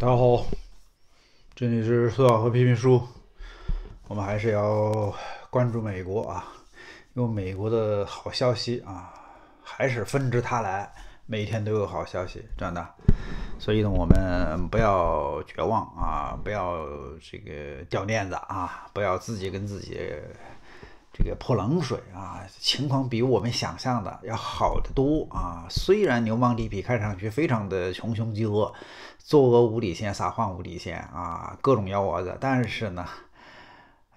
大家好，这里是苏小河批评书。我们还是要关注美国啊，因为美国的好消息啊，还是纷至沓来，每天都有好消息这样的。所以呢，我们不要绝望啊，不要这个掉链子啊，不要自己跟自己。这个泼冷水啊，情况比我们想象的要好得多啊！虽然牛氓地痞看上去非常的穷凶极恶，作恶无底线、撒谎无底线啊，各种幺蛾子，但是呢，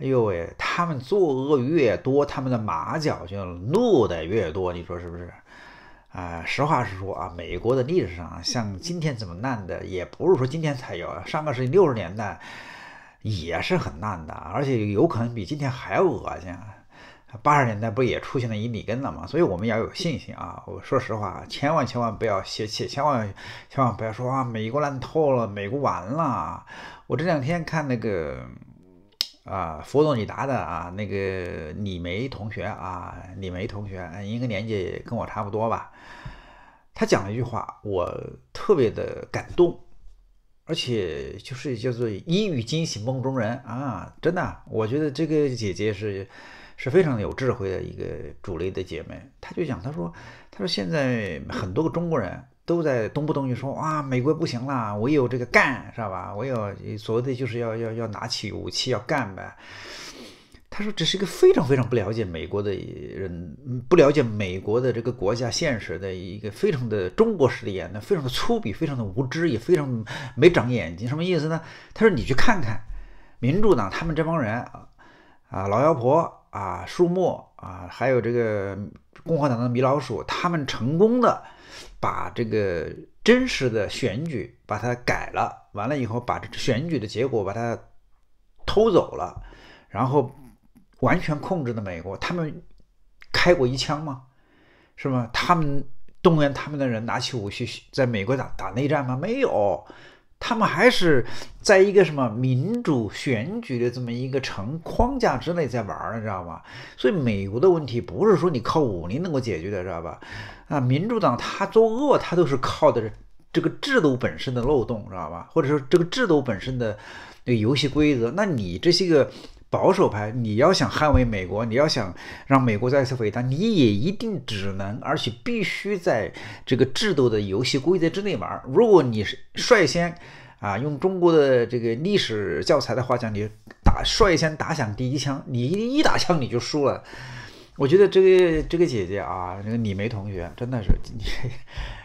哎呦喂，他们作恶越多，他们的马脚就露的越多，你说是不是？啊，实话实说啊，美国的历史上像今天这么烂的，也不是说今天才有，上个世纪六十年代也是很烂的，而且有可能比今天还恶心。八十年代不也出现了以里根了嘛，所以我们要有信心啊！我说实话，千万千万不要泄气，千万千万不要说啊，美国烂透了，美国完了。我这两天看那个啊，佛罗里达的啊，那个李梅同学啊，李梅同学，应该年纪跟我差不多吧，他讲了一句话，我特别的感动。而且就是叫做一语惊醒梦中人啊！真的，我觉得这个姐姐是是非常有智慧的一个主力的姐妹。她就讲，她说，她说现在很多个中国人都在动不动就说啊，美国不行了，我有这个干，是吧？我有所谓的就是要要要拿起武器要干呗。他说：“这是一个非常非常不了解美国的人，不了解美国的这个国家现实的一个非常的中国式的演的，非常的粗鄙，非常的无知，也非常没长眼睛。什么意思呢？他说：你去看看，民主党他们这帮人啊，啊老妖婆啊，树木啊，还有这个共和党的米老鼠，他们成功的把这个真实的选举把它改了，完了以后把选举的结果把它偷走了，然后。”完全控制的美国，他们开过一枪吗？是吗？他们动员他们的人拿起武器在美国打打内战吗？没有，他们还是在一个什么民主选举的这么一个成框架之内在玩儿，知道吗？所以美国的问题不是说你靠武力能够解决的，知道吧？啊，民主党他作恶，他都是靠的这个制度本身的漏洞，知道吧？或者说这个制度本身的那游戏规则，那你这些个。保守派，你要想捍卫美国，你要想让美国再次伟大，你也一定只能，而且必须在这个制度的游戏规则之内玩。如果你是率先啊，用中国的这个历史教材的话讲，你打率先打响第一枪，你一打枪你就输了。我觉得这个这个姐姐啊，那个李梅同学真的是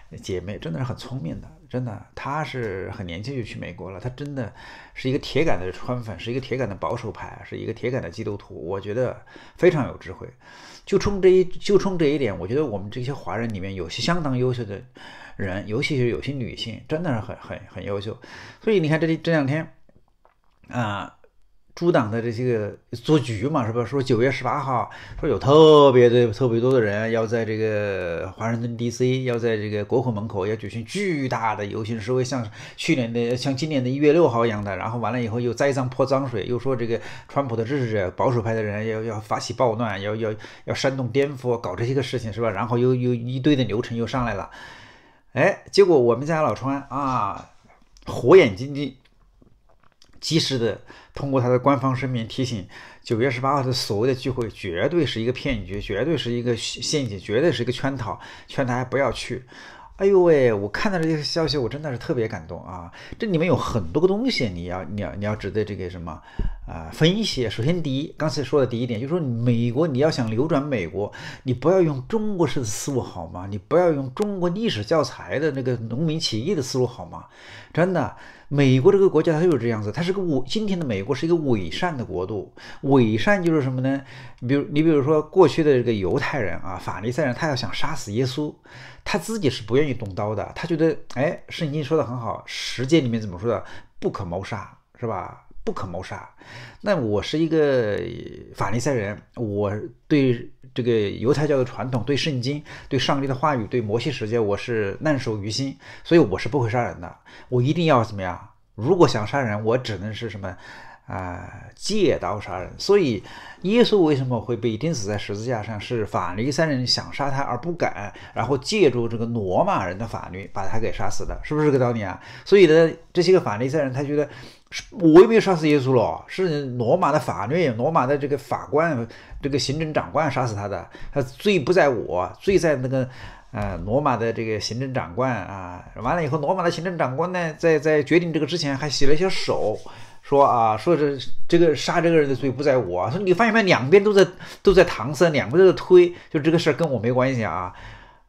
你 姐妹，真的是很聪明的。真的，他是很年轻就去美国了。他真的是一个铁杆的川粉，是一个铁杆的保守派，是一个铁杆的基督徒。我觉得非常有智慧。就冲这一，就冲这一点，我觉得我们这些华人里面有些相当优秀的人，尤其是有些女性，真的是很很很优秀。所以你看，这里这两天，啊。猪党的这些个做局嘛，是吧？说九月十八号，说有特别的特别多的人要在这个华盛顿 DC，要在这个国会门口要举行巨大的游行示威，像去年的、像今年的一月六号一样的。然后完了以后又栽赃泼脏水，又说这个川普的支持者、保守派的人要要发起暴乱，要要要煽动颠覆，搞这些个事情，是吧？然后又又一堆的流程又上来了，哎，结果我们家老川啊，火眼金睛。及时的通过他的官方声明提醒，九月十八号的所谓的聚会绝对是一个骗局，绝对是一个陷阱，绝对是一个圈套，劝大家不要去。哎呦喂，我看到这些消息，我真的是特别感动啊！这里面有很多个东西，你要，你要，你要值对这个什么啊分析。首先，第一，刚才说的第一点，就是说美国，你要想扭转美国，你不要用中国式的思路好吗？你不要用中国历史教材的那个农民起义的思路好吗？真的。美国这个国家，它就是这样子，它是个伪。今天的美国是一个伪善的国度，伪善就是什么呢？你比如，你比如说，过去的这个犹太人啊，法利赛人，他要想杀死耶稣，他自己是不愿意动刀的，他觉得，哎，圣经说的很好，十诫里面怎么说的？不可谋杀，是吧？不可谋杀。那我是一个法利赛人，我对这个犹太教的传统、对圣经、对上帝的话语、对摩西十诫，我是烂熟于心，所以我是不会杀人的。我一定要怎么样？如果想杀人，我只能是什么？啊，借刀杀人。所以，耶稣为什么会被钉死在十字架上？是法利赛人想杀他而不敢，然后借助这个罗马人的法律把他给杀死的，是不是这个道理啊？所以呢，这些个法利赛人他觉得是，我又没有杀死耶稣了，是罗马的法律，罗马的这个法官，这个行政长官杀死他的，他罪不在我，罪在那个呃罗马的这个行政长官啊。完了以后，罗马的行政长官呢，在在决定这个之前还洗了一下手。说啊，说这这个杀这个人的罪不在我。说你发现没，两边都在都在搪塞，两边都在推，就这个事儿跟我没关系啊。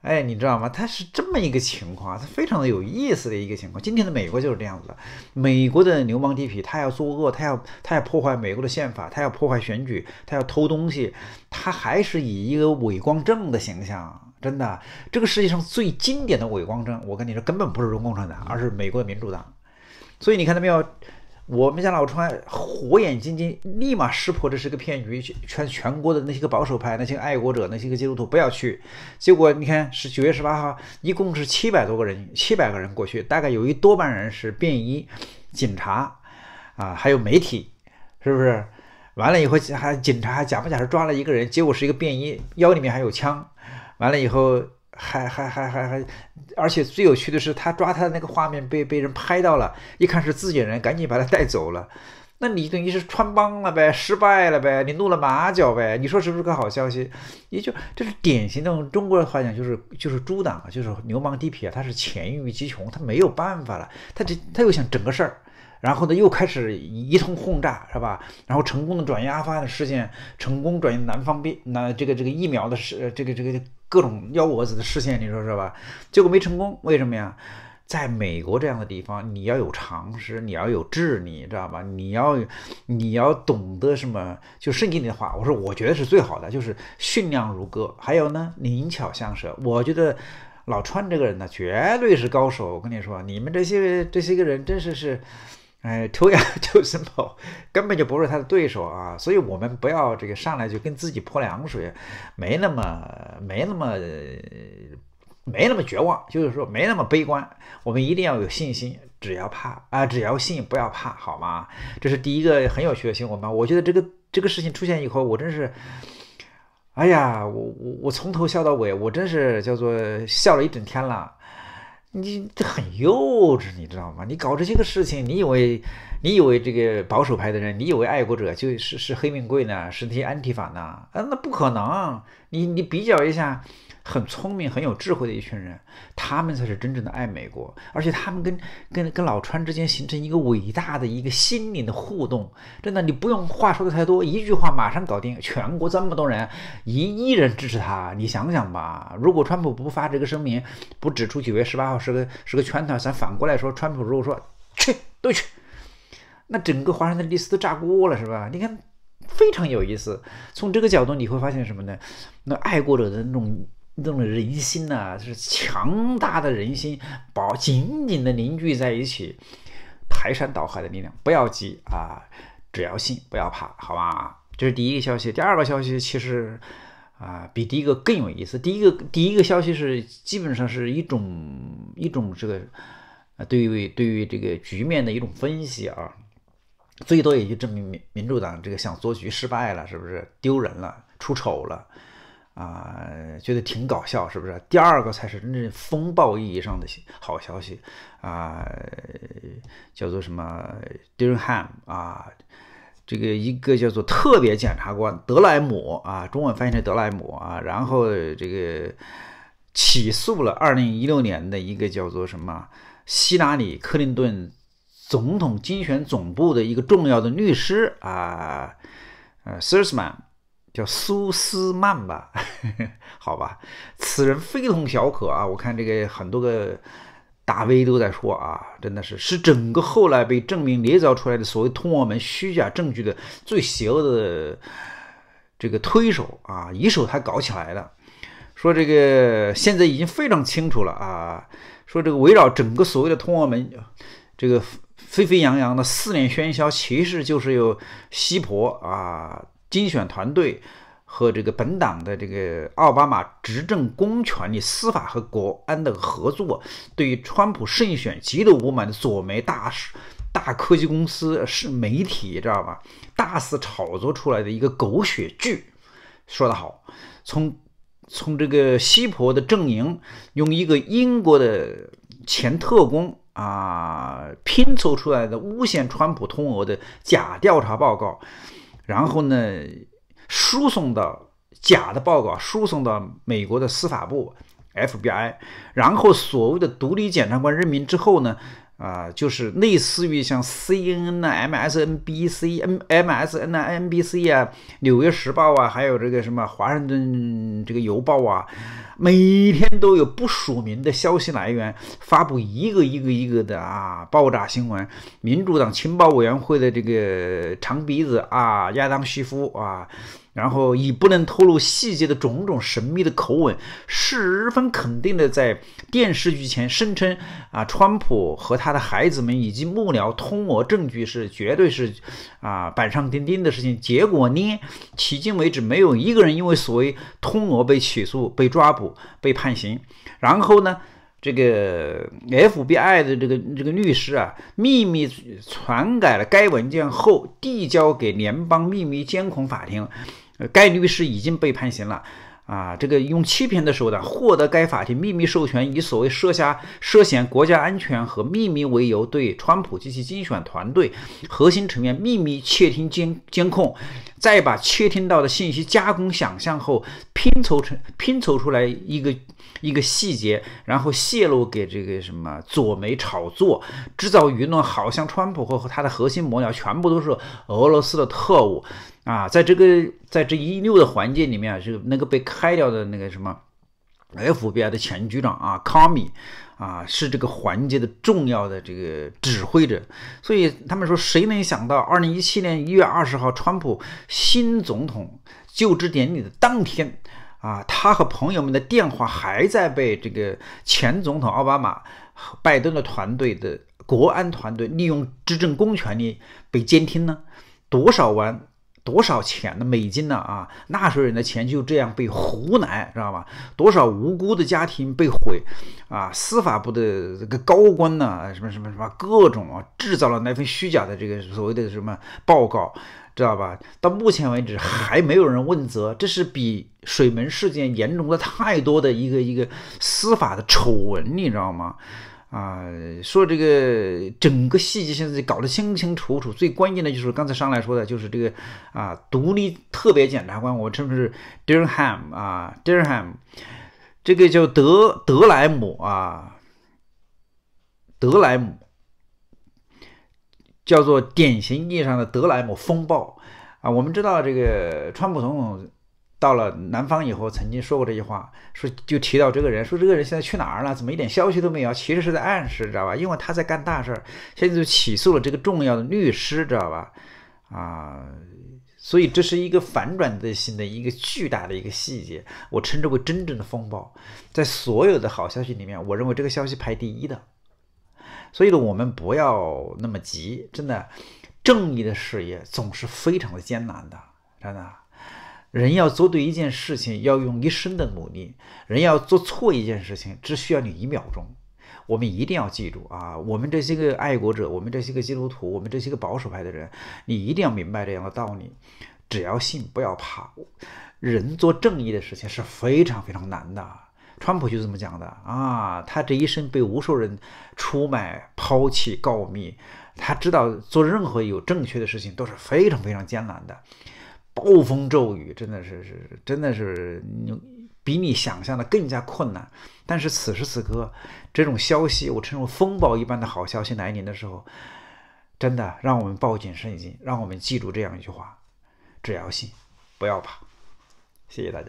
哎，你知道吗？他是这么一个情况，他非常的有意思的一个情况。今天的美国就是这样子，美国的流氓地痞，他要作恶，他要他要破坏美国的宪法，他要破坏选举，他要偷东西，他还是以一个伪光正的形象。真的，这个世界上最经典的伪光正，我跟你说，根本不是中国共产党，而是美国的民主党。所以你看到没有？我们家老川火眼金睛，立马识破这是个骗局，全全国的那些个保守派、那些爱国者、那些个基督徒不要去。结果你看，是九月十八号，一共是七百多个人，七百个人过去，大概有一多半人是便衣警察啊，还有媒体，是不是？完了以后还警察还假不假释抓了一个人，结果是一个便衣，腰里面还有枪。完了以后。还还还还还，而且最有趣的是，他抓他的那个画面被被人拍到了，一看是自己人，赶紧把他带走了。那你等于是穿帮了呗，失败了呗，你露了马脚呗。你说是不是个好消息？也就这是典型的中国的话讲，就是就是猪党啊，就是流氓地痞啊，他是黔驴技穷，他没有办法了，他这他又想整个事儿，然后呢又开始一通轰炸，是吧？然后成功的转移阿富汗的视线，成功转移南方边那这个这个疫苗的事，这个这个。各种幺蛾子的视线，你说是吧？结果没成功，为什么呀？在美国这样的地方，你要有常识，你要有智，力，知道吧？你要你要懂得什么？就圣经里的话，我说我觉得是最好的，就是驯良如歌。还有呢，灵巧像蛇。我觉得老川这个人呢，绝对是高手。我跟你说，你们这些这些个人，真是是。哎，too 是跑，too simple，根本就不是他的对手啊！所以我们不要这个上来就跟自己泼凉水，没那么没那么没那么绝望，就是说没那么悲观。我们一定要有信心，只要怕啊，只要信，不要怕，好吗？这是第一个很有的新我吧？我觉得这个这个事情出现以后，我真是，哎呀，我我我从头笑到尾，我真是叫做笑了一整天了。你这很幼稚，你知道吗？你搞这些个事情，你以为你以为这个保守派的人，你以为爱国者就是是黑命贵呢？是那些安提法呢？啊，那不可能！你你比较一下。很聪明、很有智慧的一群人，他们才是真正的爱美国，而且他们跟跟跟老川之间形成一个伟大的一个心灵的互动。真的，你不用话说的太多，一句话马上搞定。全国这么多人，一亿人支持他，你想想吧。如果川普不发这个声明，不指出九月十八号是个是个圈套，咱反过来说，川普如果说去都去，那整个华盛顿历史都炸锅了，是吧？你看非常有意思。从这个角度你会发现什么呢？那爱国者的那种。这种人心呐，就是强大的人心，把紧紧的凝聚在一起，排山倒海的力量。不要急啊，只要信，不要怕，好吧？这是第一个消息。第二个消息其实啊，比第一个更有意思。第一个第一个消息是基本上是一种一种这个对于对于这个局面的一种分析啊，最多也就证明民民主党这个想做局失败了，是不是丢人了，出丑了？啊，觉得挺搞笑，是不是？第二个才是真正风暴意义上的好消息，啊，叫做什么 d u r h a m 啊，这个一个叫做特别检察官德莱姆啊，中文翻译成德莱姆啊，然后这个起诉了2016年的一个叫做什么希拉里·克林顿总统竞选总部的一个重要的律师啊，呃 s h r s m a n 叫苏斯曼吧，好吧，此人非同小可啊！我看这个很多个大 V 都在说啊，真的是是整个后来被证明捏造出来的所谓通往门虚假证据的最邪恶的这个推手啊，一手他搞起来的。说这个现在已经非常清楚了啊，说这个围绕整个所谓的通往门这个沸沸扬扬的四年喧嚣，其实就是有西婆啊。竞选团队和这个本党的这个奥巴马执政公权力、司法和国安的合作，对于川普胜选极度不满的左媒大，大科技公司是媒体知道吧？大肆炒作出来的一个狗血剧。说得好，从从这个西婆的阵营用一个英国的前特工啊拼凑出来的诬陷川普通俄的假调查报告。然后呢，输送到假的报告，输送到美国的司法部 FBI，然后所谓的独立检察官任命之后呢？啊，就是类似于像 CNN 啊、MSNBC、NMSN 啊、NBC 啊、纽约时报啊，还有这个什么华盛顿这个邮报啊，每天都有不署名的消息来源发布一个一个一个的啊爆炸新闻。民主党情报委员会的这个长鼻子啊，亚当西夫啊。然后以不能透露细节的种种神秘的口吻，十分肯定的在电视剧前声称：“啊，川普和他的孩子们以及幕僚通俄证据是绝对是，啊板上钉钉的事情。”结果呢，迄今为止没有一个人因为所谓通俄被起诉、被抓捕、被判刑。然后呢，这个 FBI 的这个这个律师啊，秘密传改了该文件后，递交给联邦秘密监控法庭。该律师已经被判刑了，啊，这个用欺骗的手段获得该法庭秘密授权，以所谓涉嫌涉嫌国家安全和秘密为由，对川普及其竞选团队核心成员秘密窃听监监控，再把窃听到的信息加工想象后拼凑成拼凑出来一个一个细节，然后泄露给这个什么左媒炒作，制造舆论，好像川普和他的核心幕僚全部都是俄罗斯的特务。啊，在这个在这一六的环节里面，是那个被开掉的那个什么，FBI 的前局长啊，康米啊，是这个环节的重要的这个指挥者。所以他们说，谁能想到，二零一七年一月二十号，川普新总统就职典礼的当天啊，他和朋友们的电话还在被这个前总统奥巴马、拜登的团队的国安团队利用执政公权力被监听呢？多少万？多少钱的美金呢？啊，纳税人的钱就这样被胡来，知道吧？多少无辜的家庭被毁啊！司法部的这个高官呢，什么什么什么，各种啊，制造了那份虚假的这个所谓的什么报告，知道吧？到目前为止还没有人问责，这是比水门事件严重的太多的一个一个司法的丑闻，你知道吗？啊，说这个整个细节现在搞得清清楚楚，最关键的就是刚才上来说的，就是这个啊，独立特别检察官，我称是 d u r n h a m 啊 d u r n h a m 这个叫德德莱姆啊，德莱姆，叫做典型意义上的德莱姆风暴啊，我们知道这个川普总统。到了南方以后，曾经说过这句话，说就提到这个人，说这个人现在去哪儿了？怎么一点消息都没有？其实是在暗示，知道吧？因为他在干大事，现在就起诉了这个重要的律师，知道吧？啊，所以这是一个反转的性的、一个巨大的一个细节，我称之为真正的风暴。在所有的好消息里面，我认为这个消息排第一的。所以呢，我们不要那么急，真的，正义的事业总是非常的艰难的，真的。人要做对一件事情，要用一生的努力；人要做错一件事情，只需要你一秒钟。我们一定要记住啊！我们这些个爱国者，我们这些个基督徒，我们这些个保守派的人，你一定要明白这样的道理：只要信，不要怕。人做正义的事情是非常非常难的。川普就这么讲的啊！他这一生被无数人出卖、抛弃、告密，他知道做任何有正确的事情都是非常非常艰难的。暴风骤雨真的是是真的是你比你想象的更加困难，但是此时此刻这种消息，我称为风暴一般的好消息来临的时候，真的让我们抱紧圣经，让我们记住这样一句话：只要信，不要怕。谢谢大家。